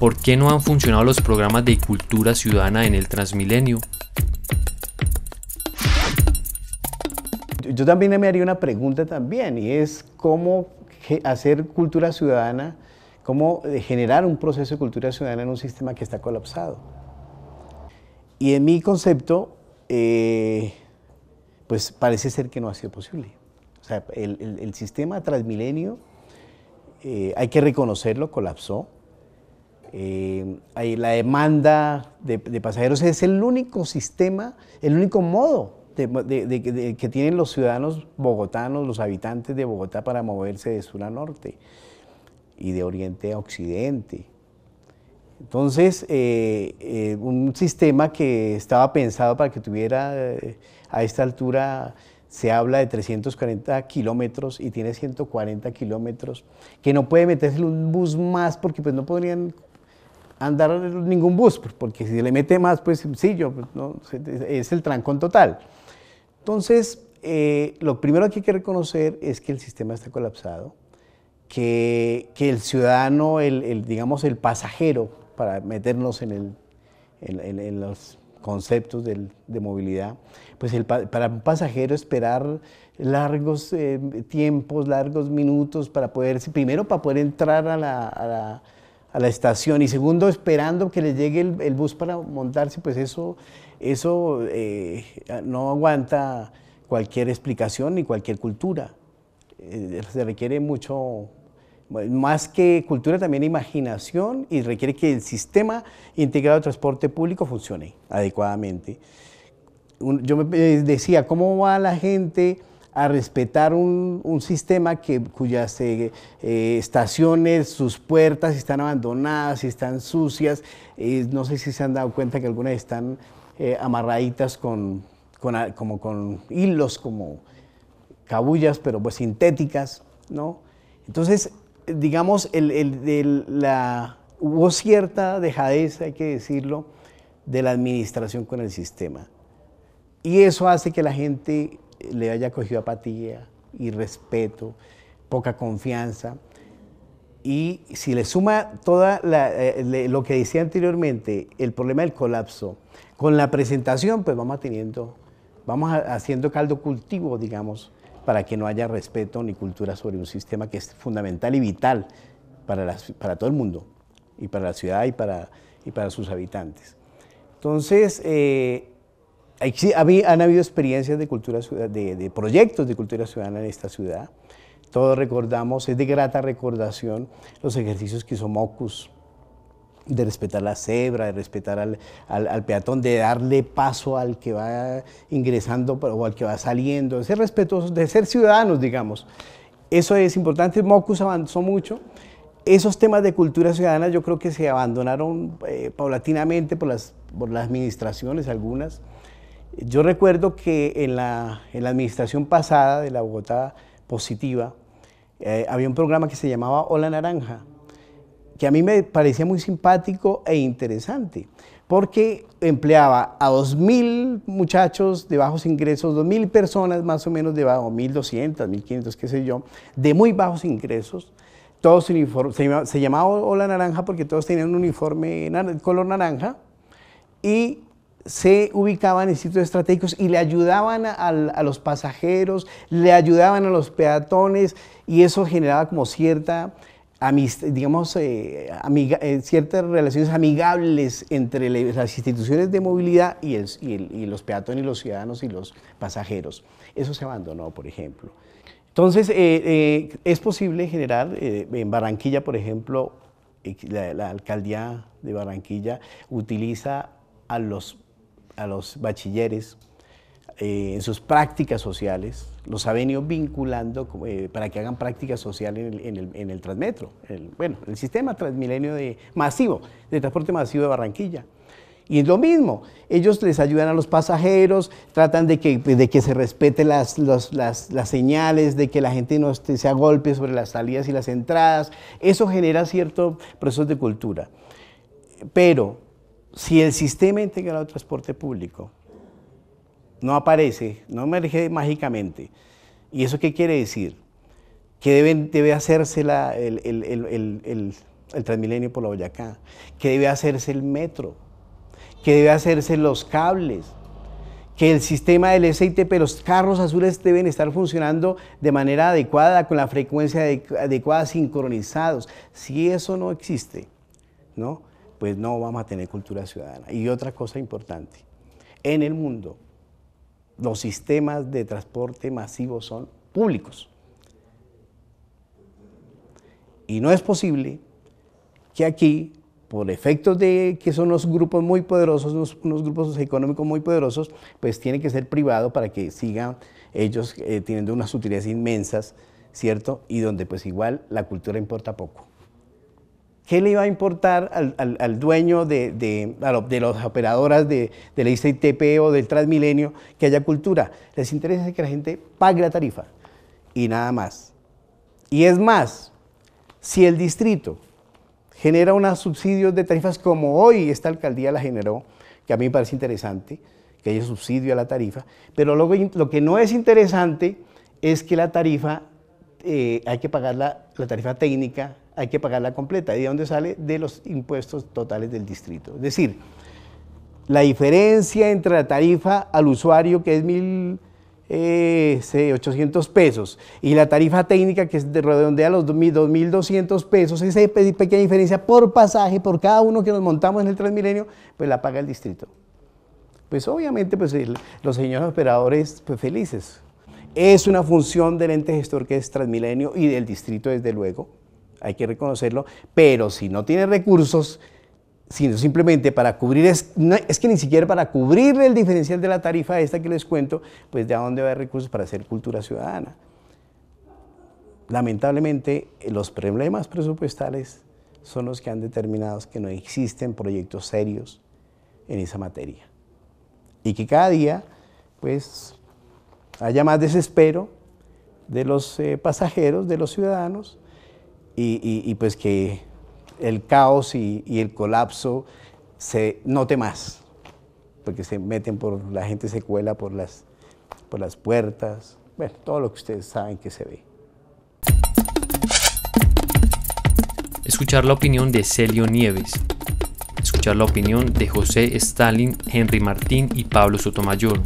¿Por qué no han funcionado los programas de cultura ciudadana en el Transmilenio? Yo también me haría una pregunta también y es cómo hacer cultura ciudadana, cómo eh, generar un proceso de cultura ciudadana en un sistema que está colapsado. Y en mi concepto, eh, pues parece ser que no ha sido posible. O sea, el, sistema transmilenio, eh, hay que reconocerlo, colapsó. Eh, la demanda de, pasajeros es el único sistema, el único modo que tienen los ciudadanos bogotanos, los habitantes de Bogotá para moverse de sur a norte y de oriente a occidente. Entonces, eh, eh, un sistema que estaba pensado para que tuviera a esta altura se habla de 340 kilómetros y tiene 140 kilómetros, que no puede meterse un bus más porque pues no podrían andar ningún bus, pues, porque si le mete más, pues sí, yo, pues, ¿no? es el trancón total. Entonces, eh, lo primero que hay que reconocer es que el sistema está colapsado, que, que el ciudadano, el, digamos, el pasajero, para meternos en, el, en, los conceptos de, de movilidad, pues el, para un pasajero esperar largos eh, tiempos, largos minutos para poder, primero para poder entrar a la a la estación y segundo esperando que le llegue el, bus para montarse, pues eso, eso eh, no aguanta cualquier explicación ni cualquier cultura. Eh, se requiere mucho, más que cultura, también imaginación y requiere que el sistema integrado de transporte público funcione adecuadamente. Yo me eh, decía, ¿cómo va la gente? a respetar un, sistema que, cuyas eh, eh, estaciones, sus puertas están abandonadas, están sucias. Eh, no sé si se han dado cuenta que algunas están amarraditas con, como con hilos, como cabullas, pero pues sintéticas, ¿no? Entonces, digamos, el, la, hubo cierta dejadez, hay que decirlo, de la administración con el sistema. Y eso hace que la gente le haya cogido apatía, y respeto, poca confianza. Y si le suma todo eh, lo que decía anteriormente, el problema del colapso, con la presentación, pues vamos teniendo, vamos haciendo caldo cultivo, digamos, para que no haya respeto ni cultura sobre un sistema que es fundamental y vital para, para todo el mundo, y para la ciudad y para, y para sus habitantes. Entonces, eh, han habido experiencias de, cultura, de, de proyectos de cultura ciudadana en esta ciudad. Todos recordamos, es de grata recordación, los ejercicios que hizo Mocus, de respetar la cebra, de respetar al, peatón, de darle paso al que va ingresando o al que va saliendo, de ser respetuosos, de ser ciudadanos, digamos. Eso es importante, Mocus avanzó mucho. Esos temas de cultura ciudadana yo creo que se abandonaron eh, paulatinamente por las, por las administraciones, algunas, yo recuerdo que en la, administración pasada de la Bogotá Positiva eh, había un programa que se llamaba Hola Naranja, que a mí me parecía muy simpático e interesante, porque empleaba a 2.000 muchachos de bajos ingresos, 2.000 personas más o menos de bajo, 1.200, 1.500, qué sé yo, de muy bajos ingresos, todos uniformes, se, llamaba, Naranja porque todos tenían un uniforme color naranja y se ubicaban en sitios estratégicos y le ayudaban a, los pasajeros, le ayudaban a los peatones y eso generaba como cierta digamos, eh, eh, ciertas relaciones amigables entre las instituciones de movilidad y, los peatones, y los ciudadanos y los pasajeros. Eso se abandonó, por ejemplo. Entonces, eh, es posible generar en Barranquilla, por ejemplo, la alcaldía de Barranquilla utiliza a los a los bachilleres eh, en sus prácticas sociales, los ha venido vinculando eh, para que hagan prácticas sociales en el, Transmetro, el, bueno, el sistema Transmilenio de, masivo, de transporte masivo de Barranquilla. Y es lo mismo, ellos les ayudan a los pasajeros, tratan de que, de que se respeten las, las, señales, de que la gente no se agolpe sobre las salidas y las entradas. Eso genera ciertos procesos de cultura. Pero si el sistema integrado de transporte público no aparece, no emerge mágicamente, ¿y eso qué quiere decir? Que debe hacerse el, Transmilenio por la Boyacá, que debe hacerse el metro, que debe hacerse los cables, que el sistema del SITP, los carros azules deben estar funcionando de manera adecuada, con la frecuencia adecuada, sincronizados. Si eso no existe, ¿no? pues no vamos a tener cultura ciudadana. Y otra cosa importante, en el mundo los sistemas de transporte masivo son públicos. Y no es posible que aquí, por efectos de que son unos grupos muy poderosos, unos, grupos económicos muy poderosos, pues tiene que ser privado para que sigan ellos eh, teniendo unas utilidades inmensas, ¿cierto? Y donde pues igual la cultura importa poco. ¿Qué le iba a importar al, dueño de, de, las operadoras de, de la ICTP o del Transmilenio que haya cultura? Les interesa que la gente pague la tarifa y nada más. Y es más, si el distrito genera unos subsidios de tarifas como hoy esta alcaldía la generó, que a mí me parece interesante, que haya subsidio a la tarifa, pero luego lo que no es interesante es que la tarifa, eh, hay que pagar la tarifa técnica hay que pagarla completa. ¿Y de dónde sale? De los impuestos totales del distrito. Es decir, la diferencia entre la tarifa al usuario, que es 1.800 eh, pesos, y la tarifa técnica, que es de redondea los 2.200 pesos, esa pequeña diferencia por pasaje, por cada uno que nos montamos en el Transmilenio, pues la paga el distrito. Pues obviamente pues, los señores operadores pues, felices. Es una función del ente gestor que es Transmilenio y del distrito desde luego hay que reconocerlo, pero si no tiene recursos, sino simplemente para cubrir, es, que ni siquiera para cubrir el diferencial de la tarifa esta que les cuento, pues de dónde va a haber recursos para hacer cultura ciudadana. Lamentablemente, los problemas presupuestales son los que han determinado que no existen proyectos serios en esa materia. Y que cada día, pues, haya más desespero de los eh, pasajeros, de los ciudadanos, y, pues que el caos y, el colapso se note más, porque se meten por, la gente se cuela por las, por las puertas, bueno, todo lo que ustedes saben que se ve. Escuchar la opinión de Celio Nieves. Escuchar la opinión de José Stalin, Henry Martín y Pablo Sotomayor.